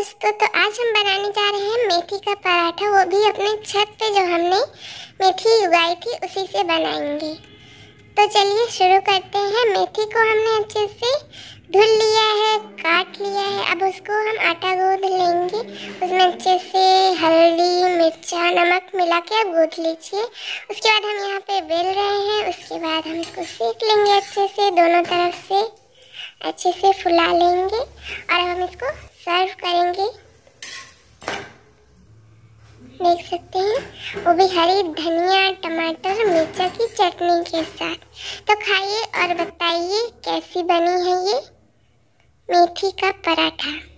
दोस्तों तो आज हम बनाने जा रहे हैं मेथी का पराठा वो भी अपने छत पे जो हमने मेथी उगाई थी उसी से बनाएंगे तो चलिए शुरू करते हैं मेथी को हमने अच्छे से धुल लिया है काट लिया है अब उसको हम आटा गूंद लेंगे उसमें अच्छे से हल्दी मिर्चा नमक मिला के आप गूंद लीजिए उसके बाद हम यहाँ पे बेल रहे हैं उसके बाद हम इसको सीख लेंगे अच्छे से दोनों तरफ से अच्छे से फुला लेंगे और हम इसको देख सकते हैं वो भी हरी धनिया टमाटर मिर्चा की चटनी के साथ तो खाइए और बताइए कैसी बनी है ये मेथी का पराठा